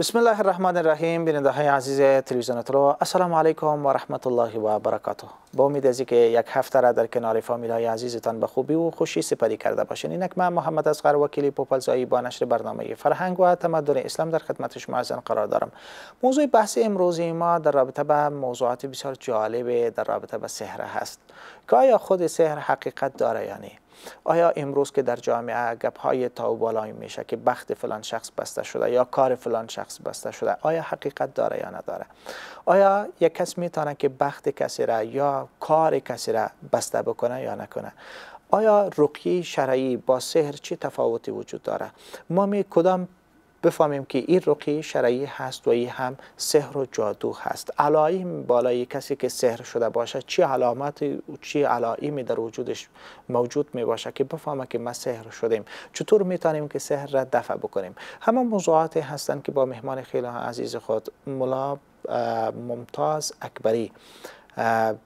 بسم الله الرحمن الرحیم بیننده های عزیز تلویزیون تلو السلام علیکم و رحمت الله و برکاته با امید از که یک هفته را در کنار فامیل های عزیزتان به خوبی و خوشی سپری کرده باشین اینک من محمد اصغر وکیل پوپلزایی با نشر برنامه فرهنگ و تمدن اسلام در خدمت شما از قرار دارم موضوع بحث امروزی ما در رابطه به موضوعات بسیار جالب در رابطه به سحر هست که آیا خود سحر حقیقت داره یا آیا امروز که در جامعه گپ های تا و میشه که بخت فلان شخص بسته شده یا کار فلان شخص بسته شده آیا حقیقت داره یا نداره آیا یک کس میتونه که بخت کسی را یا کار کسی را بسته بکنه یا نکنه آیا رقیه شرعی با سحر چه تفاوتی وجود داره ما می کدام بفهمیم که این رقی شرعی هست و این هم سحر و جادو هست علائم بالای کسی که سحر شده باشه چی علامت چی علائمی در وجودش موجود می باشه که بفهمه که ما سحر شدیم چطور می تانیم که سحر را دفع بکنیم همه موضوعات هستند که با مهمان خیلی عزیز خود ملا ممتاز اکبری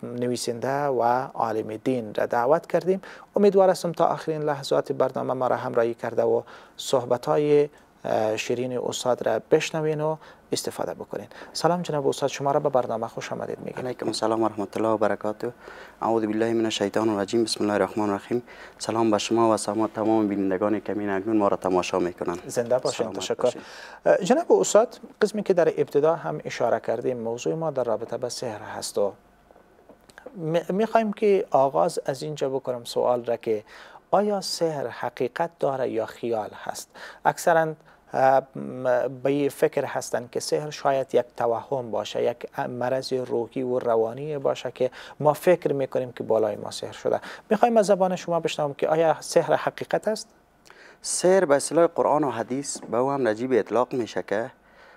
نویسنده و عالم دین را دعوت کردیم امیدوار هستم تا آخرین لحظات برنامه ما را همراهی کرده و صحبت های شیرین استاد را بشنوین و استفاده بکنین سلام جناب استاد شما را به برنامه خوش آمدید میگم علیکم السلام و رحمت الله و برکاته اعوذ بالله من الشیطان الرجیم بسم الله الرحمن الرحیم سلام به شما و سلام تمام بینندگان کمین اکنون ما را تماشا میکنن زنده باشین تشکر جناب استاد قسمی که در ابتدا هم اشاره کردیم موضوع ما در رابطه با سحر هست و میخوایم که آغاز از اینجا بکنم سوال را که آیا سحر حقیقت داره یا خیال هست اکثرا به فکر هستند که سحر شاید یک توهم باشه یک مرض روحی و روانی باشه که ما فکر میکنیم که بالای ما سحر شده میخوایم از زبان شما بشنوم که آیا سحر حقیقت است سحر به اصطلاح قرآن و حدیث به او هم نجیب اطلاق میشه که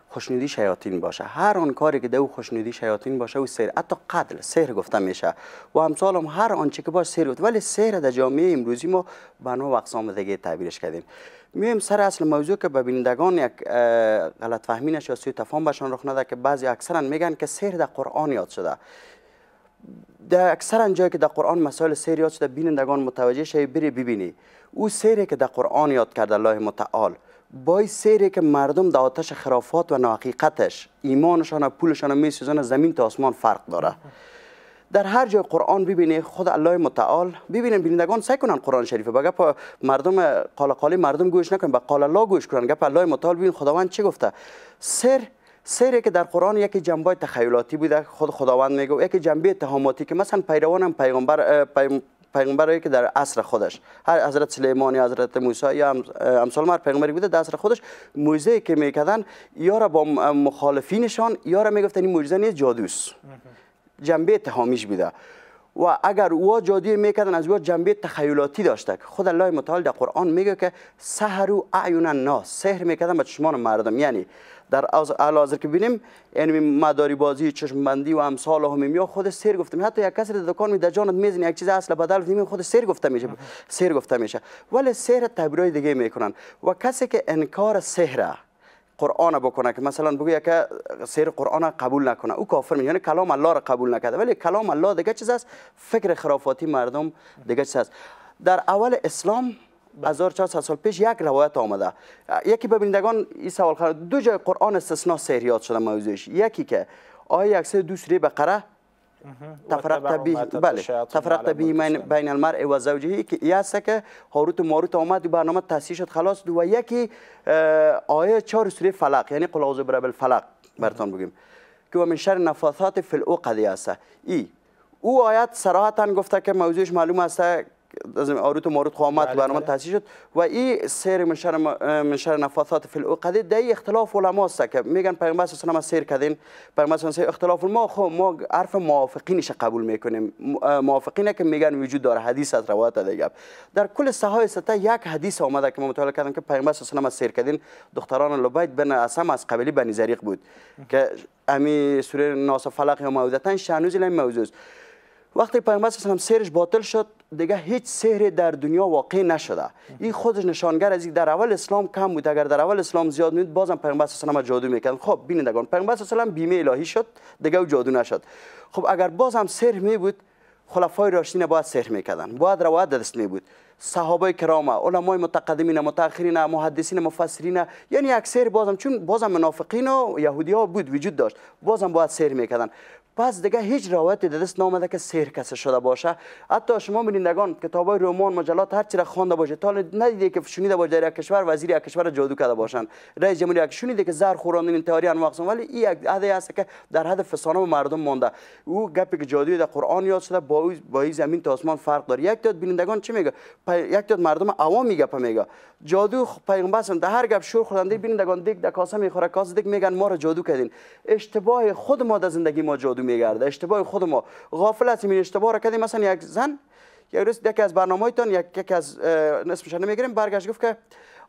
خوشنودی شیاطین باشه هر آن کاری که دو خوشنودی شیاطین باشه او سیر حتی قتل سیر گفته میشه و همسال هم هر آنچه که با سیر بود ولی سیر در جامعه امروزی ما به و اقسام دیگه تعبیرش کردیم میم سر اصل موضوع که به بینندگان یک غلط فهمی نشه یا تفاهم بشان رخ نده که بعضی اکثرا میگن که سیر در قرآن یاد شده در اکثرا جایی که در قرآن مسائل سیر یاد شده بینندگان متوجه شوی بری ببینی او سیری که در قرآن یاد کرده الله متعال بای سیری که مردم در آتش خرافات و ناحقیقتش ایمانشان و پولشان و سوزن زمین تا آسمان فرق داره در هر جای قرآن ببینه خود الله متعال ببینن بینندگان سعی کنن قرآن شریف بگه پا مردم قال قالی مردم گوش نکنن به قال الله گوش کنن گپ الله متعال ببین خداوند چی گفته سر سری که در قرآن یکی جنبه تخیلاتی بوده خود خداوند میگه یکی جنبه اتهاماتی که مثلا پیروانم پیغمبر پیغمبری که در عصر خودش هر حضرت سلیمان یا حضرت موسی یا امثال مر پیغمبری بوده در عصر خودش معجزه که میکردن یا را با مخالفینشان یا را میگفتن این معجزه نیست جادوست جنبه اتهامیش بوده و اگر او جادوی میکردن از او جنبه تخیلاتی داشته که خود الله متعال در قرآن میگه که سحر و اعیون الناس سحر میکردن به چشمان مردم یعنی در حال حاضر که بینیم این یعنی مداری بازی چشم بندی و امثال و میو می خود سر گفتم حتی یک کسی دکان می دجانت میزنی یک چیز اصل بدل نمی خود سر گفته میشه سر گفته میشه ولی سر تعبیرای دیگه میکنن و کسی که انکار سحر قرآن بکنه که مثلا بگه که سیر قرآن قبول نکنه او کافر میشه یعنی کلام الله را قبول نکرده ولی کلام الله دیگه چیز است فکر خرافاتی مردم دیگه چیز است در اول اسلام 1400 بله. سال پیش یک روایت آمده یکی به بینندگان این سوال خرد دو جای قرآن استثناء سریات شده موضوعش یکی که آیه 102 سوره بقره تفرقت به بله تفرق تبیه بین المرء و زوجه که که هاروت و ماروت آمد و برنامه تاسیس شد خلاص دو و یکی آیه 4 سوره فلق یعنی قل اعوذ برب الفلق برتان بگیم که و من شر نفاثات فی العقد هست ای او آیت صراحتا گفته که موضوعش معلوم است از آروت و ماروت قامت بله، برنامه بله. تاسیس شد و این سیر منشر منشر نفاثات فی العقد دای اختلاف علما است که میگن پیغمبر صلی الله سیر کردین پیغمبر صلی اختلاف خب ما خو ما حرف موافقینش قبول میکنیم موافقینه که میگن وجود داره حدیث از روایت دیگه در کل صحای سطح یک حدیث آمده که ما مطالعه کردیم که پیغمبر صلی الله سیر کردین دختران لبید بن اسم از قبلی بنی زریق بود که امی سوره ناس فلق یا موعدتن شانوز این موضوع است وقتی پیامبر صلی سیرش باطل شد دیگه هیچ سحری در دنیا واقع نشده این خودش نشانگر از در اول اسلام کم بود اگر در اول اسلام زیاد بود بازم پیامبر صلی الله علیه جادو میکرد خب بینندگان پیامبر صلی الله بیمه الهی شد دیگه او جادو نشد خب اگر بازم سحر می بود خلفای راشدین باید سحر میکردن باید روایت دست می بود صحابه کرامه علمای متقدمین متأخرین محدثین مفسرین یعنی اکثر بازم چون بازم منافقین و یهودی ها بود وجود داشت بازم باید سحر میکردن پس دیگه هیچ روایت در دست نامده که سیر کسی شده باشه حتی شما بینندگان کتابای رومان مجلات هر چی را خوانده باشه تا ندیده که شنیده باشه در یک کشور وزیر یک کشور جادو کرده باشن رئیس جمهوری یک شنیده که زر خوراندن تئوری ان مقصود ولی این یک عده است که در حد فسانه به مردم مانده او گپی که جادوی در قرآن یاد شده با او با زمین تا آسمان فرق داره یک داد بینندگان چی میگه یک داد مردم عوام میگه میگه جادو پیغمبر در هر گپ شور خوردن بینندگان دیک د کاسه میخوره کاسه دیک میگن ما را جادو کردین اشتباه خود ما در زندگی ما جادو میگرده اشتباه خود ما غافل از این اشتباه را کردیم مثلا یک زن یک روز یکی از تان یک یکی از نصفش نمیگیریم برگشت گفت که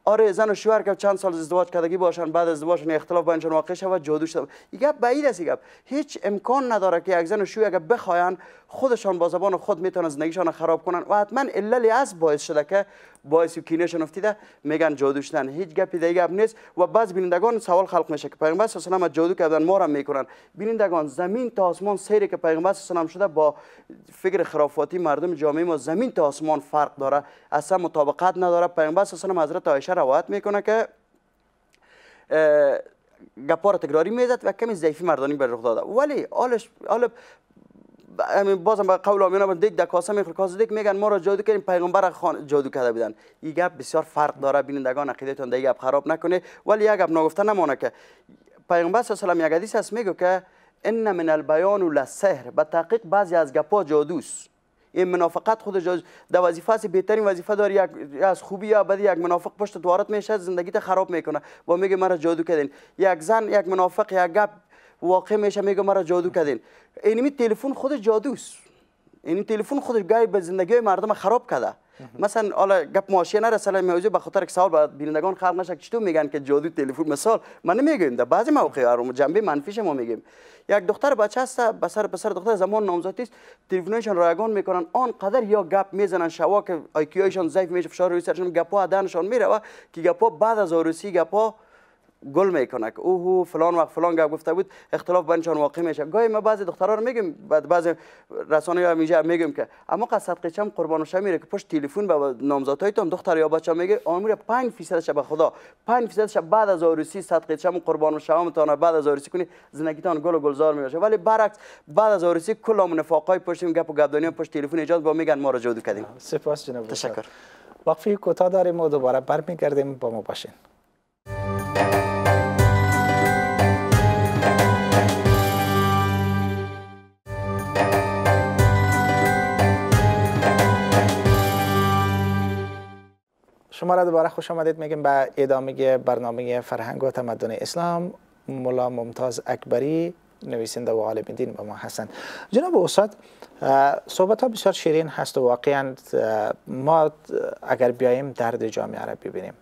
آره زن و شوهر که چند سال ازدواج کردگی باشن بعد ازدواجشون اختلاف بینشان واقع شود جادو شد این گپ بعید است گپ هیچ امکان نداره که یک زن و شوهر اگر بخواین خودشان با زبان خود میتونن زندگیشان خراب کنن و حتما علل از باعث شده که باعث کینهشان افتیده میگن جادو شدن هیچ گپی دیگه گپ نیست و بعض بینندگان سوال خلق میشه که پیغمبر صلی الله علیه جادو کردن ما را میکنن بینندگان زمین تا آسمان سیری که پیغمبر صلی الله شده با فکر خرافاتی مردم جامعه ما زمین تا آسمان فرق داره اصلا مطابقت نداره پیغمبر صلی الله حضرت عایشه روایت میکنه که گپار تکراری میزد و کمی ضعیفی مردانی به رخ داده ولی آلش آل بازم با قول آمیانه بن دک در کاسه کاسه دیک میگن ما را جادو کردیم پیغمبر خان جادو کرده بودن این گپ بسیار فرق داره بینندگان عقیدتون دیگه گپ خراب نکنه ولی یک گپ نگفته نمونه که پیغمبر صلی الله علیه و آله حدیث میگه که ان من البیان و للسحر با تحقیق بعضی از گپا جادوست این منافقت خود در وظیفه است بهترین وظیفه داری یک از خوبی یا بدی یک منافق پشت دوارت میشه زندگیت خراب میکنه و میگه مرا جادو کردین یک زن یک منافق یک گپ واقع میشه میگه مرا جادو کردین اینمی یعنی تلفن خود جادوست این یعنی تلفن خودش گای به زندگی مردم خراب کرده مثلا حالا گپ نه نرسه موضوع به خاطر یک سوال به بینندگان خلق نشه چطور میگن که جادو تلفن مثال من نمیگم ده. بعضی مواقع رو جنبه منفیش ما میگیم یک دختر بچه است به سر پسر دختر زمان نامزدی است تلفنشان رایگان میکنن آنقدر یا گپ میزنن شوا که آی ضعیف میشه فشار روی سرشون گپو ادانشون میره و که گپو بعد از گپو گل میکنه که اوه فلان وقت فلان گفت گفته بود اختلاف بینشان واقع میشه گاهی ما بعضی دخترها رو میگیم بعد بعضی رسانه ها میجه میگیم که اما قصد قچم قربان شه میره که پشت تلفن به نامزاتایتون دختر یا بچه میگه آمور 5 فیصدش به خدا 5 فیصدش بعد از عروسی صد قچم قربان شوامتون بعد از عروسی کنی زندگیتان گل و گلزار میشه ولی برعکس بعد از عروسی کلا نفاقای پشت گپ و گپدانی پشت تلفن ایجاد با میگن ما را جادو کردیم سپاس جناب تشکر وقفی کوتاه داریم و دوباره برمیگردیم با ما باشین شما را دوباره خوش آمدید میگیم به ادامه برنامه فرهنگ و تمدن اسلام مولا ممتاز اکبری نویسنده و عالم دین با ما هستند جناب استاد صحبت ها بسیار شیرین هست و واقعا ما اگر بیاییم درد جامعه را ببینیم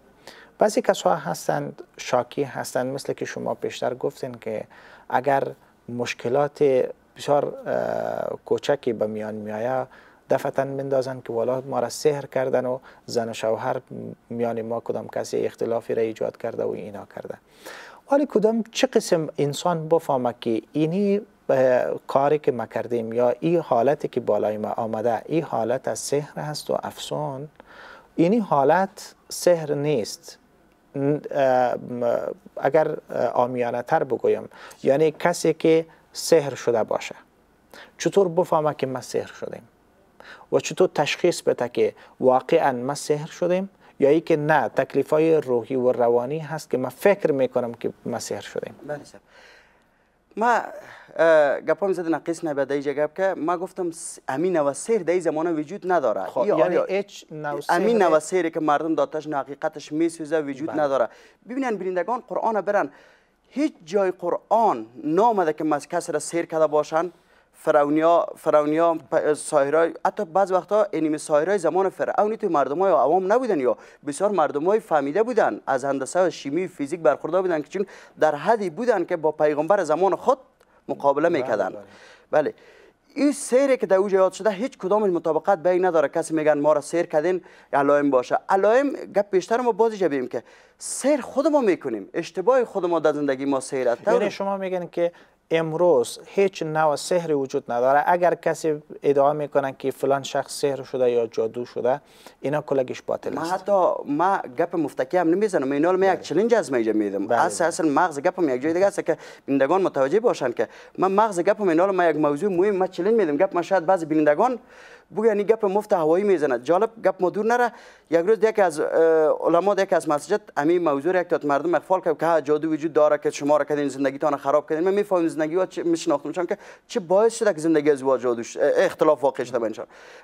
بعضی کسها هستند شاکی هستند مثل که شما پیشتر گفتین که اگر مشکلات بسیار کوچکی به میان میآید دفتن بندازن که والا ما را سحر کردن و زن و شوهر میان ما کدام کسی اختلافی را ایجاد کرده و اینا کرده ولی کدام چه قسم انسان بفهمه که اینی کاری که ما کردیم یا این حالتی که بالای ما آمده این حالت از سحر هست و افسون اینی حالت سحر نیست اگر آمیانه تر بگویم یعنی کسی که سحر شده باشه چطور بفهمه که ما سحر شدیم و چطور تشخیص بده که واقعا ما سحر شدیم یا ای که نه تکلیف های روحی و روانی هست که ما فکر میکنم که ما سحر شدیم بله سب ما گپام زد نقص نبه ای گپ که ما گفتم امین نو سیر دای زمانه وجود نداره خب یعنی اچ امین نو سیر که مردم داتش حقیقتش میسوزه وجود بله. نداره ببینن بینندگان قرآن برن هیچ جای قرآن نامده که ما کس را سیر کرده باشن فرعونیا فرعونیا سایرای، حتی بعض وقتا انیمه سایرای زمان فرعونی تو مردم های عوام نبودن یا بسیار مردم های فهمیده بودن از هندسه و شیمی و فیزیک برخوردار بودن که چون در حدی بودن که با پیغمبر زمان خود مقابله بله، میکردن بله. بله این سیر که در اوج یاد شده هیچ کدام مطابقت بین نداره کسی میگن ما را سیر کردین علائم باشه علائم گپ پیشتر ما بازی جبیم که سیر خود ما میکنیم اشتباه خود ما در زندگی ما سیر یعنی شما میگن که امروز هیچ نوع سحر وجود نداره اگر کسی ادعا میکنن که فلان شخص سحر شده یا جادو شده اینا کلگیش باطل است حتی ما گپ مفتکی هم نمیزنم اینا من یک چالش بله. از اینجا میدم بله، اصلا بله. اصلا مغز گپم یک جای دیگه است که بینندگان متوجه باشن که من مغز گپم اینا ما یک موضوع مهم ما چالش میدم گپ ما شاید بعضی بینندگان بگه یعنی گپ مفت هوایی میزنه جالب گپ ما دور نره یک روز یک از علما یک از مسجد همین موضوع یک تا مردم اخفال که جادو وجود داره که شما را کردین زندگیتان خراب کردین من میفهمم زندگی ها میشناختم که چه باعث شده که زندگی واجا دوش اختلاف واقع شده بین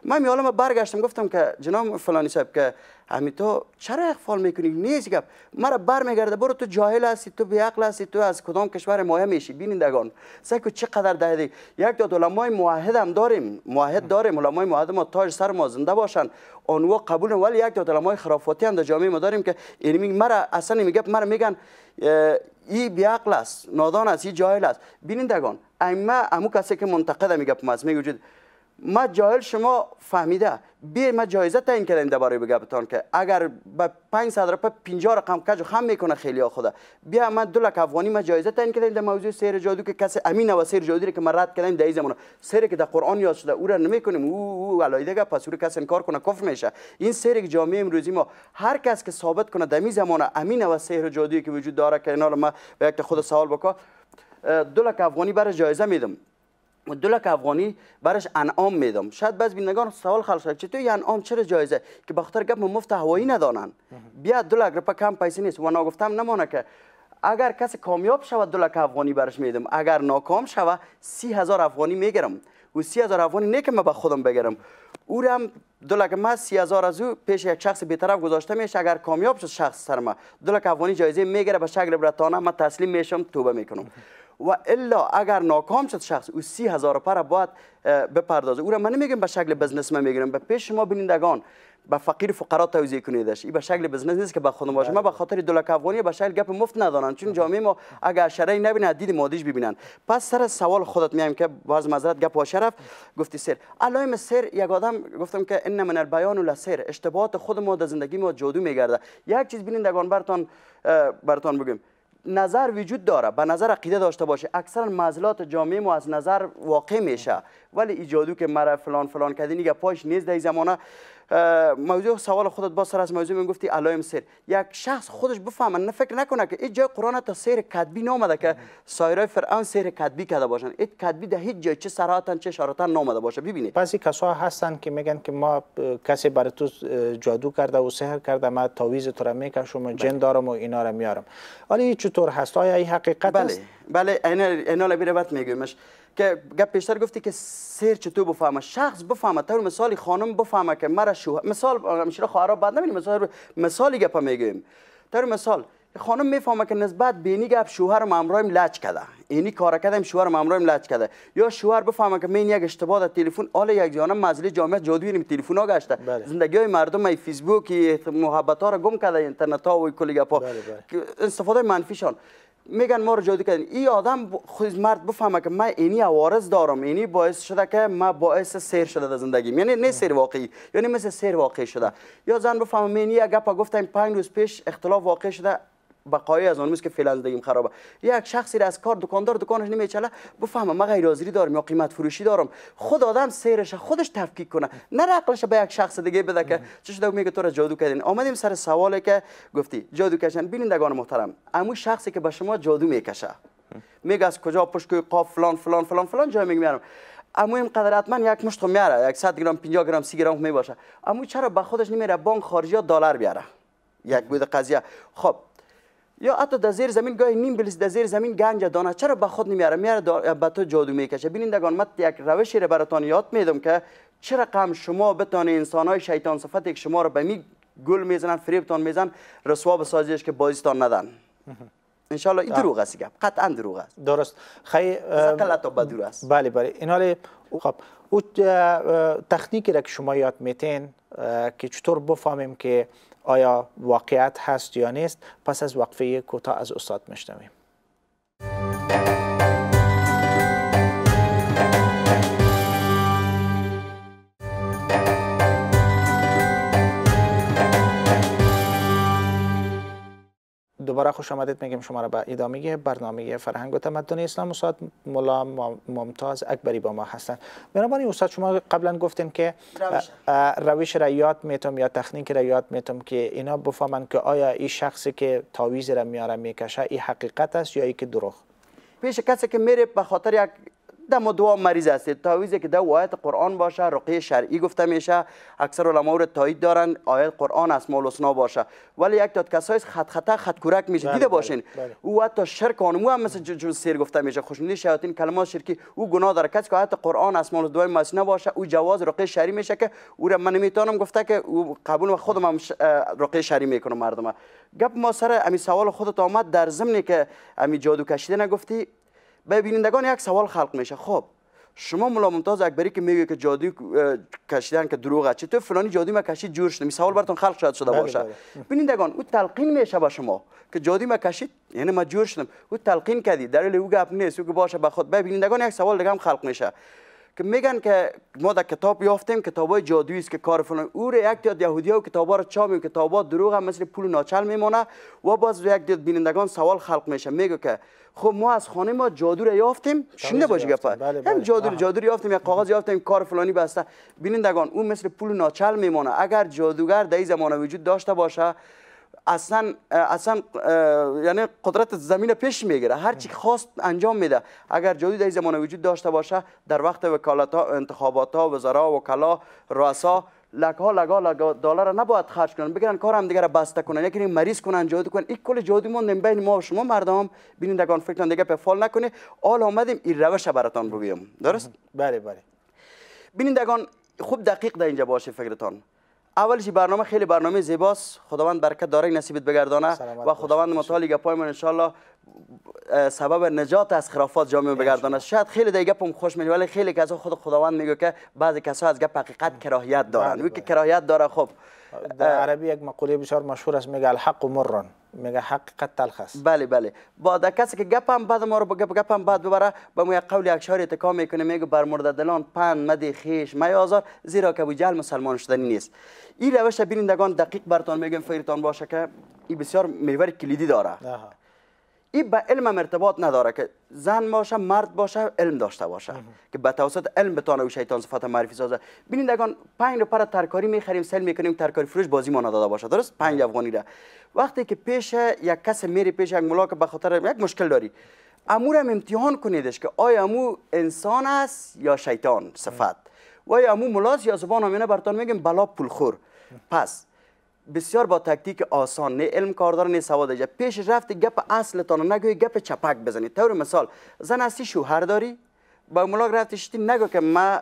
من حالا من برگشتم گفتم که جناب فلانی صاحب که همیتو تو چرا اخفال میکنی نیست گپ مرا برمیگرده برو تو جاهل هستی تو بیعقل هستی تو از کدام کشور مایه میشی بینندگان سکو چقدر دهدی یک دو علمای موحد هم داریم موحد داریم علمای موحد ما تاج سر ما زنده باشن آنوا قبول ولی یک تا علمای خرافاتی هم در جامعه ما داریم که یعنی مرا اصلا میگه مرا میگن ای بیعقل است نادان است ای جاهل است بینندگان ائمه امو کسی که منتقد میگه پس میگه وجود ما جاهل شما فهمیده بیا ما جایزه تعیین کردیم به بگم که اگر به 500 رپ 50 رقم کج خم میکنه خیلی ها خدا بیا ما دو لک افغانی ما جایزه تعیین کردیم در موضوع سیر جادو که کس امین و سیر جادو که ما رد کردیم در زمان سیر که در قرآن یاد شده او را نمیکنیم او او علایده گپ پس کسی انکار کنه کفر میشه این سیر که جامعه امروزی ما هر کس که ثابت کنه در زمان امین و سیر جادویی که وجود داره که اینا ما به یک خود سوال بکا دو لک افغانی برای جایزه میدم دلک افغانی برش انعام میدم شاید بعض بینندگان سوال خلق شد چطور انعام چرا جایزه که بخاطر گپ مفت هوایی ندانن بیا دلک رپا کم پیسه نیست و نا گفتم نمانه که اگر کسی کامیاب شود دلک افغانی برش میدم اگر ناکام شود سی هزار افغانی میگیرم و سی هزار افغانی نه که من به خودم بگیرم او را هم دلک ما سی هزار از او پیش یک شخص بیطرف گذاشته میشه اگر کامیاب شد شخص سرما دو دلک افغانی جایزه میگیره به شکل برتانه من تسلیم میشم توبه میکنم و الا اگر ناکام شد شخص او سی هزار پر باید بپردازه او را من نمیگم به شکل بزنس من میگیرم به پیش شما بینندگان به فقیر فقرا توزیع کنیدش این به شکل بزنس نیست که به خودم باشه ما به خاطر دولک افغانی به شکل گپ مفت ندارن. چون بله. جامعه ما اگر شرعی نبینه دید مادیش ببینن پس سر سوال خودت میایم که باز مذرت گپ و شرف گفتی سر علایم سر یک آدم گفتم که ان من البیان و سر اشتباهات خود ما در زندگی ما جادو میگرده یک چیز بینندگان برتان برتون بگم نظر وجود داره به نظر عقیده داشته باشه اکثرا مزلات جامعه ما از نظر واقع میشه ولی ایجادو که مرا فلان فلان کردی نگه پاش نیست در زمانه موضوع سوال خودت با سر از موضوع من گفتی علایم سیر یک شخص خودش بفهمه نه فکر نکنه که این جای قرآن تا سیر کدبی نامده که سایرای فرعون سیر کدبی کرده باشن این کدبی در هیچ جای چه سراتن چه شاراتن نامده باشه ببینید بعضی کسا هستند که میگن که ما کسی بر تو جادو کرده و سحر کرده ما تاویز تو را میکشم و بله. جن دارم و اینا را میارم ولی چطور هست آیا این حقیقت بله. بله اینا میره بعد میگویمش که گپ پیشتر گفتی که سیر چطور بفهمه شخص بفهمه تو مثالی خانم بفهمه که مرا شوهر مثال میشه خواهرا بعد نمیدیم مثال مثالی گپ میگیم در مثال خانم میفهمه که نسبت بینی گپ شوهر مامرویم لچ کده اینی کار کردم شوهر مامرویم لچ کده یا شوهر بفهمه که من یک اشتباه در تلفن آل یک جانم مزلی جامعه جادوی نیم تلفن ها گشته بله. زندگی های مردم ای فیسبوک محبت ها را گم اینترنت ها و کلی گپا بله بله. استفاده میگن ما رو جادو کردن این آدم خود مرد بفهمه که من اینی عوارض دارم اینی باعث شده که من باعث سیر شده در زندگی یعنی نه سیر واقعی یعنی مثل سیر واقعی شده یا زن بفهمه من یه گپ گفتم 5 روز پیش اختلاف واقع شده بقایی از آن که فعلا زندگیم خرابه یک شخصی را از کار دکاندار دکانش نمیچله بفهمه من غیر حاضری دارم یا قیمت فروشی دارم خود آدم سیرش خودش تفکیک کنه نه عقلش به یک شخص دیگه بده که چه شده میگه تو را جادو کردین آمدیم سر سوالی که گفتی جادو کشن بینندگان محترم امو شخصی که به شما جادو میکشه میگه از کجا پشکوی قاف فلان فلان فلان فلان جای میگم امو این قدرت من یک مشت میاره 100 گرم 50 گرم 30 گرم میباشه امو چرا به خودش نمیره بانک خارجی دلار بیاره یک بود قضیه خب یا حتی در زیر زمین گاهی نیم بلیس در زیر زمین گنج دانه چرا به خود نمیاره میاره به تو جادو میکشه بینندگان من یک روشی رو براتان یاد میدم که چرا قم شما بتانه انسان های شیطان صفت یک شما رو به می گل میزنن فریبتان میزن رسوا بسازیش که بازیتان ندن انشالله این دروغ است گپ قطعا دروغ است درست خی تا بدور است بله بله اینال خب او تکنیکی را که شما یاد میتین که چطور بفهمیم که آیا واقعیت هست یا نیست پس از وقفه کوتاه از استاد میشنویم دوباره خوش آمدید میگیم شما را به ادامه برنامه فرهنگ و تمدن اسلام استاد مولا ممتاز اکبری با ما هستند بنابراین استاد شما قبلا گفتین که روش را یاد میتم یا تخنیک را یاد میتم که اینا بفهمن که آیا این شخصی که تاویز را میاره میکشه این حقیقت است یا ای که دروغ پیش کسی که میره به خاطر یک در و مریض هستید تاویزی که در آیت قرآن باشه رقیه شرعی گفته میشه اکثر علما رو تایید دارن آیت قرآن اسماء اسنا باشه ولی یک تا کسایی خط خطا خط کورک میشه بله، دیده بله، باشین بله. او حتی شرک اون هم مثل جو سیر گفته میشه خوشنودی شیاطین کلمات شرکی او گناه داره کسی که آیت قرآن مال دوای مسنا باشه او جواز رقیه شرعی میشه که او را من میتونم گفته که او قبول و خودم هم رقیه شرعی میکنم مردم گپ ما سر امی سوال خودت آمد در ضمنی که امی جادو کشیده نگفتی به بینندگان یک سوال خلق میشه خب شما مولا ممتاز اکبری که میگه که جادو کشیدن که دروغه چه تو فلانی جادی ما کشید جور شد سوال براتون خلق شد شده بله، باشه بله. بینندگان او تلقین میشه به شما که جادی ما کشید یعنی ما جور شدم او تلقین کردی دلیل او گپ نیست او باشه به خود بینندگان یک سوال دیگه خلق میشه که میگن که ما در کتاب یافتیم کتابای جادویی است که کار فلان او را یک یاد یهودیا و کتابا رو چاپ کتابا دروغ هم مثل پول ناچل میمونه و باز یک بینندگان سوال خلق میشه میگه که خب ما از خانه ما جادو را یافتیم شنده باشی گپ هم بله. جادو جادو یافتیم یک کاغذ یافتیم کار فلانی بسته بینندگان او مثل پول ناچل میمونه اگر جادوگر در این زمانه وجود داشته باشه اصلا اصلا یعنی قدرت زمین پیش میگیره هر چی خواست انجام میده اگر جدی در زمان وجود داشته باشه در وقت وکالت ها انتخابات ها وزرا وکلا رؤسا لگها ها لگا دلار نباید خرج کنن بگیرن کار هم دیگه را بسته کنن یکی مریض کنن جادو کنن این کل جادو مون بین ما و شما مردم بینندگان فکر دیگه به فال نکنه حال آمدیم این روش براتان بگیم درست بله بله بینندگان خوب دقیق در اینجا باشه فکرتان اولش برنامه خیلی برنامه زیباست خداوند برکت داره نصیبت بگردانه و خداوند متعال گپای من انشالله سبب نجات از خرافات جامعه بگردانه شاید خیلی دیگه پم خوش می ولی خیلی کسا خود خداوند میگه که بعضی کسا از گپ حقیقت بله، کراهیت دارن بله، و که بله. کراهیت داره خب در عربی یک مقوله بسیار مشهور است میگه الحق مرن میگه حقیقت تلخ بله بله با کسی که گپم بعد ما رو گپ گپم بعد ببره به موی قول یک شاعر اتکا میکنه میگه بر مرد دلان پند مدی خیش می آزار زیرا که مسلمان شدنی نیست این روش بینندگان دقیق برتون میگم فیرتان باشه که این بسیار میور کلیدی داره این به علم ارتباط نداره که زن باشه مرد باشه علم داشته باشه که به توسط علم بتانه و شیطان صفات معرفی سازه ببینید پنج 5 پر ترکاری میخریم سل میکنیم ترکاری فروش بازی ما نداده باشه درست 5 افغانی را وقتی که پیش یک کس میری پیش یک ملاک به خاطر یک مشکل داری امور هم امتحان کنیدش که آیا امو انسان است یا شیطان صفت و امو ملاز یا زبان آمینه برتان میگیم بلا پولخور پس بسیار با تکتیک آسان نه علم کاردار نه سواد جا پیش رفت گپ اصلتان نگوی گپ چپک بزنی طور مثال زن هستی شوهر داری با ملاق رفتی شتی نگو که ما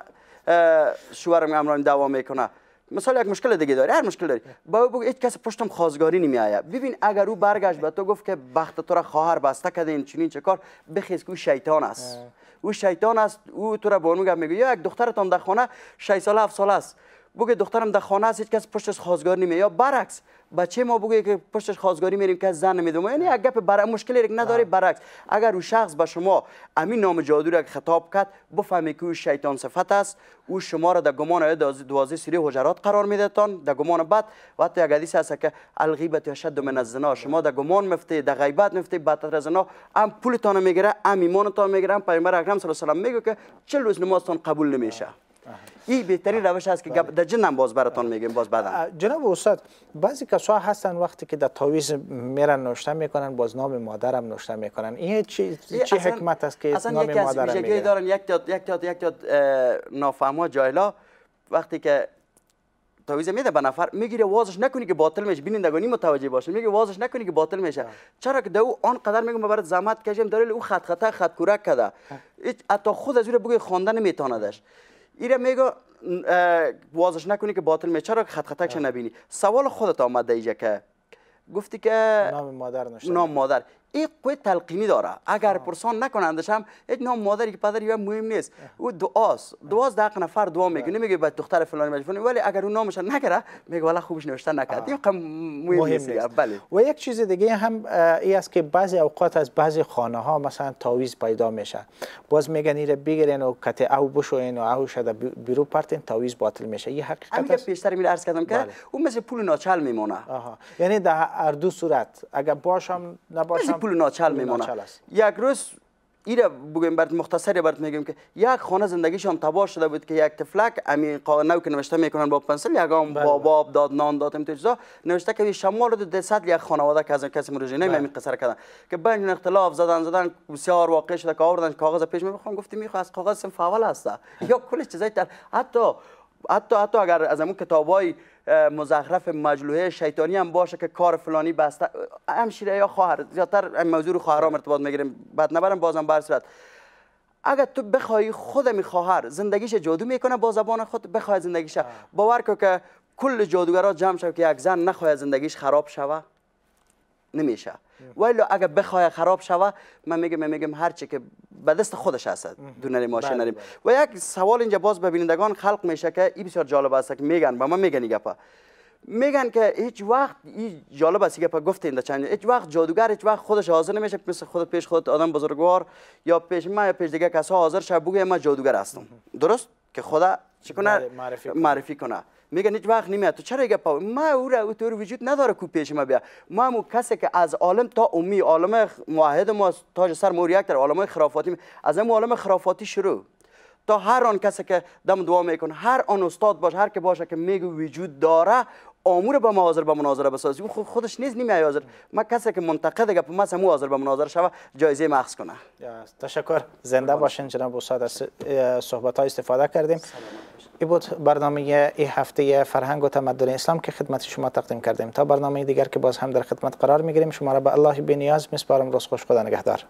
شوهرم امرام دوام میکنه مثال یک مشکل دیگه داری هر مشکل داری با او بگو هیچ کس پشتم خازگاری نمی آید ببین اگر او برگشت به تو گفت که بخت تو را خواهر بسته کده این چنین چه کار بخیز که او شیطان است او شیطان است او تو را به اون میگه یک دخترتان در خانه 6 سال 7 است بگه دخترم در خانه است کس پشتش خواستگار نمی یا برعکس بچه ما بگه که پشتش خواستگاری میریم که زن نمیدم یعنی اگه گپ برای مشکلی نداره برعکس اگر او شخص به شما امین نام جادو را خطاب کرد بفهمی که او شیطان صفت است او شما را در گمان دوازی سری حجرات قرار میده تان در گمان بد و حتی اگر حدیث هست که الغیبت شد من زنا شما در گمان مفته در غیبت مفته بدتر از زنا هم پولتان میگیره هم ایمانتان میگیره هم پیمبر اکرم صلی الله علیه و که 40 روز نمازتان قبول نمیشه این بهترین روش هست که بله. در جنم باز براتان میگیم باز بعدا جناب استاد بعضی کسا هستن وقتی که در تاویز میرن نوشته میکنن باز نام مادرم نوشته میکنن این چی چه حکمت است که نام مادر میگه دارن یک تا یک تا یک تا نافهما جایلا وقتی که تاویز میده به نفر میگیره وازش نکنی که باطل میشه بینندگانی متوجه باشه میگه وازش نکنی که باطل میشه بله. چرا که دو آنقدر میگم برات زحمت کشیم دلیل او خط خطا خط کورک کده حتی خود از بگه خواندن ایره میگو وازش نکنی که باطل میچه را خط خطک نبینی سوال خودت آمده ایجا که گفتی که نام مادر نشد نام مادر این قوی تلقینی داره اگر پرسان نکنندش هم این نام مادری که پدری و مهم نیست او دعاست دعاست دقیق نفر دعا بله. میگه نمیگه باید دختر فلانی مجفون ولی اگر اون نامش نکره میگه ولی خوبش نوشتن نکرد این مهم, مهم نیست بله و یک چیز دیگه هم ای است که بعضی اوقات از بعضی خانه ها مثلا تاویز پیدا میشه باز میگن ایره بگیرین و کته او بشوین و او شده بیرو پرتین تاویز باطل میشه یه حقیقت است بیشتر میره عرض کردم که بله. اون مثل پول ناچل میمونه یعنی در هر دو صورت اگر باشم نباشم پول ناچل میمونه یک روز ایره بگم برات مختصری برات میگم که یک خانه زندگیشان تباه شده بود که یک تفلک امی قانو که نوشته میکنن با پنسل یک هم بله، با بله. باب داد نان داد چیز نوشته که شمال رو ده یک خانواده که از کسی مراجعه نمی همین بله. قصر کردن که بین اختلاف زدن زدن بسیار واقع شده که آوردن کاغذ پیش میخوام گفتی میخواد از کاغذ سم فعال هسته یا کل چیزای حتی حتی حتی اگر از همون کتابای مزخرف مجلوه شیطانی هم باشه که کار فلانی بسته همشیره یا خواهر زیادتر این موضوع رو خواهرام ارتباط میگیریم بعد نبرم بازم بر صورت اگر تو بخوای خودمی خواهر زندگیش جادو میکنه با زبان خود بخواد زندگیش باور که کل جادوگرا جمع شو که یک زن نخواهد زندگیش خراب شوه نمیشه ولی اگر بخوای خراب شوه من میگم من میگم هر چی که به دست خودش هست دونری ماشین بله، نریم بله. و یک سوال اینجا باز به خلق میشه که این بسیار جالب است که میگن به من میگن گپا میگن که هیچ وقت این جالب است گپا گفتین چند هیچ وقت جادوگر هیچ وقت خودش حاضر نمیشه مثل خود پیش خود آدم بزرگوار یا پیش ما یا پیش دیگه کسا حاضر شه بگه من جادوگر هستم درست که خدا چیکنه بله، معرفی کنه میگه هیچ وقت نمیاد تو چرا گپ ما او را وجود نداره کو پیش ما بیا ما مو کسی که از عالم تا امی عالم موحد ما تاج سر یک در عالم خرافاتی از هم عالم خرافاتی شروع تا هر آن کسی که دم دعا میکنه هر آن استاد باشه هر که باشه که میگه وجود داره امور به حاضر به مناظره بسازی اون خب، خودش نیز نمی حاضر ما کسی که منتقد گپ ما سمو حاضر به مناظره شوه جایزه مخص کنه تشکر زنده خب. باشین جناب استاد از صحبت ها استفاده کردیم ای بود برنامه ای هفته فرهنگ و تمدن اسلام که خدمت شما تقدیم کردیم تا برنامه دیگر که باز هم در خدمت قرار میگیریم شما را به الله بی نیاز میسپارم روز خوش خدا نگهدار